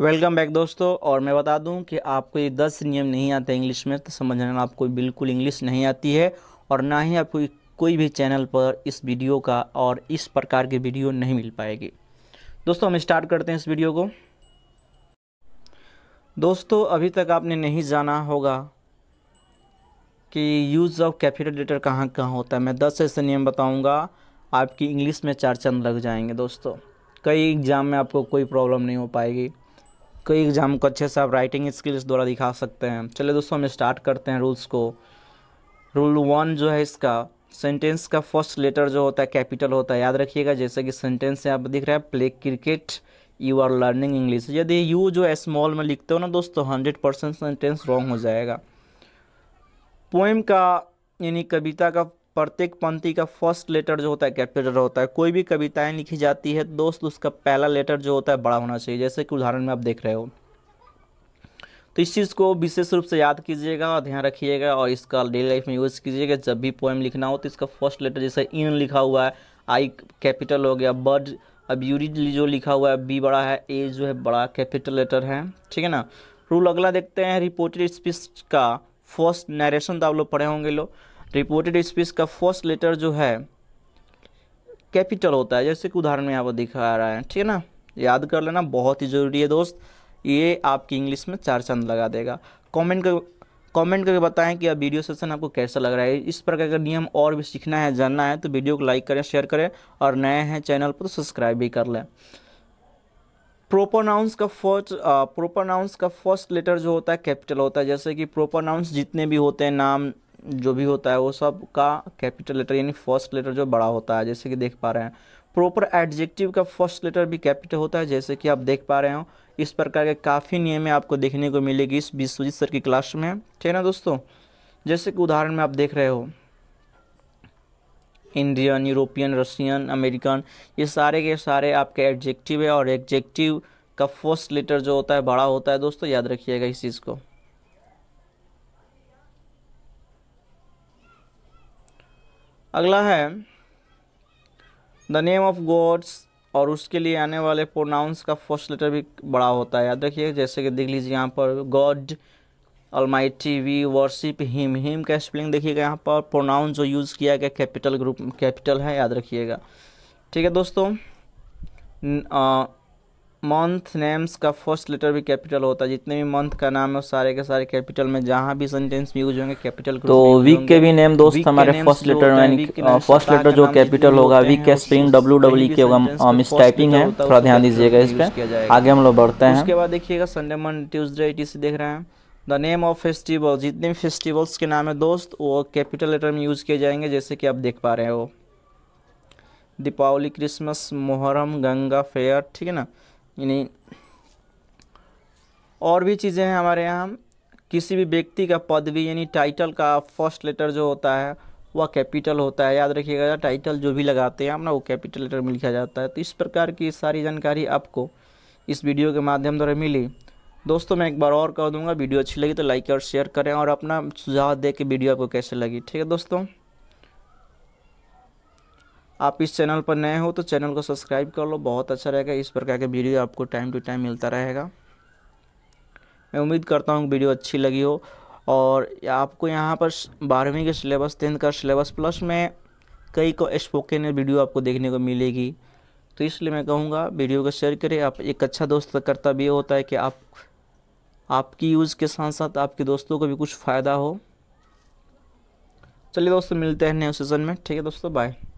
welcome back दोस्तों और मैं बता दूं कि आपको ये दस नियम नहीं आते इंग्लिश में तो समझना आपको बिल्कुल इंग्लिश नहीं आती है और ना ही आपको कोई भी चैनल पर इस वीडियो का और इस प्रकार की वीडियो नहीं मिल पाएगी दोस्तों हम स्टार्ट करते हैं इस वीडियो को दोस्तों अभी तक आपने नहीं जाना होगा कि यूज़ ऑफ कैपिटल लेटर कहाँ कहाँ होता है मैं दस ऐसे नियम बताऊँगा आपकी इंग्लिश में चार चंद लग जाएंगे दोस्तों कई एग्ज़ाम में आपको कोई प्रॉब्लम नहीं हो पाएगी कई एग्ज़ाम को अच्छे से आप राइटिंग स्किल्स द्वारा दिखा सकते हैं चलिए दोस्तों हम स्टार्ट करते हैं रूल्स को रूल वन जो है इसका सेंटेंस का फर्स्ट लेटर जो होता है कैपिटल होता है याद रखिएगा जैसे कि सेंटेंस यहाँ पर दिख रहा है play cricket you are learning English यदि यू जो स्मॉल में लिखते हो ना दोस्तों हंड्रेड परसेंट सेंटेंस रॉन्ग हो जाएगा पोइम का यानी कविता का प्रत्येक पंक्ति का फर्स्ट लेटर जो होता है कैपिटल होता है कोई भी कविताएं लिखी जाती है दोस्त उसका पहला लेटर जो होता है बड़ा होना चाहिए जैसे कि उदाहरण में आप देख रहे हो तो इस चीज़ को विशेष रूप से याद कीजिएगा और ध्यान रखिएगा और इसका डेली लाइफ में यूज़ कीजिएगा जब भी पोएम लिखना हो तो इसका फर्स्ट लेटर जैसे इन लिखा हुआ है आई कैपिटल हो गया बर्ड अब यूरी जो लिखा हुआ है बी बड़ा है ए जो है बड़ा कैपिटल लेटर है ठीक है ना रूल अगला देखते हैं रिपोर्टेड स्पीच का फर्स्ट नरेशन तो आप लोग पढ़े होंगे लोग रिपोर्टेड स्पीच का फर्स्ट लेटर जो है कैपिटल होता है जैसे कि उदाहरण में यहाँ पर दिखा रहा है ठीक है ना याद कर लेना बहुत ही ज़रूरी है दोस्त ये आपकी इंग्लिश में चार चंद लगा देगा कमेंट कर कमेंट करके बताएं कि अब वीडियो सेशन आपको कैसा लग रहा है इस प्रकार का नियम और भी सीखना है जानना है तो वीडियो को लाइक करें शेयर करें और नए हैं चैनल पर तो सब्सक्राइब भी कर लें प्रोपर नाउंस का फर्स्ट प्रोपर नाउंस का फर्स्ट लेटर जो होता है कैपिटल होता है जैसे कि प्रोपर नाउंस जितने भी होते हैं नाम जो भी होता है वो सब का कैपिटल लेटर यानी फर्स्ट लेटर जो बड़ा होता है जैसे कि देख पा रहे हैं प्रॉपर एडजेक्टिव का फर्स्ट लेटर भी कैपिटल होता है जैसे कि आप देख पा रहे हो इस प्रकार के काफ़ी नियमें आपको देखने को मिलेगी इस विश्वजीत सर की क्लास में ठीक है ना दोस्तों जैसे कि उदाहरण में आप देख रहे हो इंडियन यूरोपियन रशियन अमेरिकन ये सारे के सारे आपके एडजेक्टिव है और एडजेक्टिव का फर्स्ट लेटर जो होता है बड़ा होता है दोस्तों याद रखिएगा इस चीज़ को अगला है द नेम ऑफ गॉड्स और उसके लिए आने वाले प्रोनाउंस का फर्स्ट लेटर भी बड़ा होता है याद रखिए जैसे कि देख लीजिए यहाँ पर God almighty we worship him him का स्पेलिंग देखिएगा यहाँ पर प्रोनाउन जो यूज़ किया गया कैपिटल ग्रुप कैपिटल है याद रखिएगा ठीक है दोस्तों मंथ नेम्स का फर्स्ट लेटर भी कैपिटल होता है जितने भी मंथ का नाम है वो सारे के सारे कैपिटल में जहाँ भी सेंटेंस यूज होंगे कैपिटल तो वीक के भी नेम दोस्त हमारे फर्स्ट लेटर में फर्स्ट लेटर जो कैपिटल होगा वीक के स्प्रिंग डब्ल्यू डब्ल्यू के होगा मिस टाइपिंग है थोड़ा ध्यान दीजिएगा इस पर आगे हम लोग बढ़ते हैं उसके बाद देखिएगा संडे मंडे ट्यूजडे इटी से देख रहे हैं द नेम ऑफ फेस्टिवल जितने भी फेस्टिवल्स के नाम है दोस्त वो कैपिटल लेटर में यूज़ किए जाएंगे जैसे कि आप देख पा रहे हो दीपावली क्रिसमस मुहर्रम गंगा फेयर ठीक है ना यानी और भी चीज़ें हैं हमारे यहाँ किसी भी व्यक्ति का पदवी यानी टाइटल का फर्स्ट लेटर जो होता है वह कैपिटल होता है याद रखिएगा टाइटल जो भी लगाते हैं अपना ना वो कैपिटल लेटर में लिखा जाता है तो इस प्रकार की सारी जानकारी आपको इस वीडियो के माध्यम द्वारा मिली दोस्तों मैं एक बार और कह दूंगा वीडियो अच्छी लगी तो लाइक और शेयर करें और अपना सुझाव दे के वीडियो आपको कैसे लगी ठीक है दोस्तों आप इस चैनल पर नए हो तो चैनल को सब्सक्राइब कर लो बहुत अच्छा रहेगा इस प्रकार के वीडियो आपको टाइम टू टाइम मिलता रहेगा मैं उम्मीद करता हूँ वीडियो अच्छी लगी हो और आपको यहाँ पर बारहवीं के सिलेबस टेंथ का सिलेबस प्लस में कई को स्पोकन वीडियो आपको देखने को मिलेगी तो इसलिए मैं कहूँगा वीडियो को शेयर करें आप एक अच्छा दोस्त करता भी होता है कि आप आपकी यूज़ के साथ साथ आपके दोस्तों को भी कुछ फ़ायदा हो चलिए दोस्तों मिलते हैं नए सीज़न में ठीक है दोस्तों बाय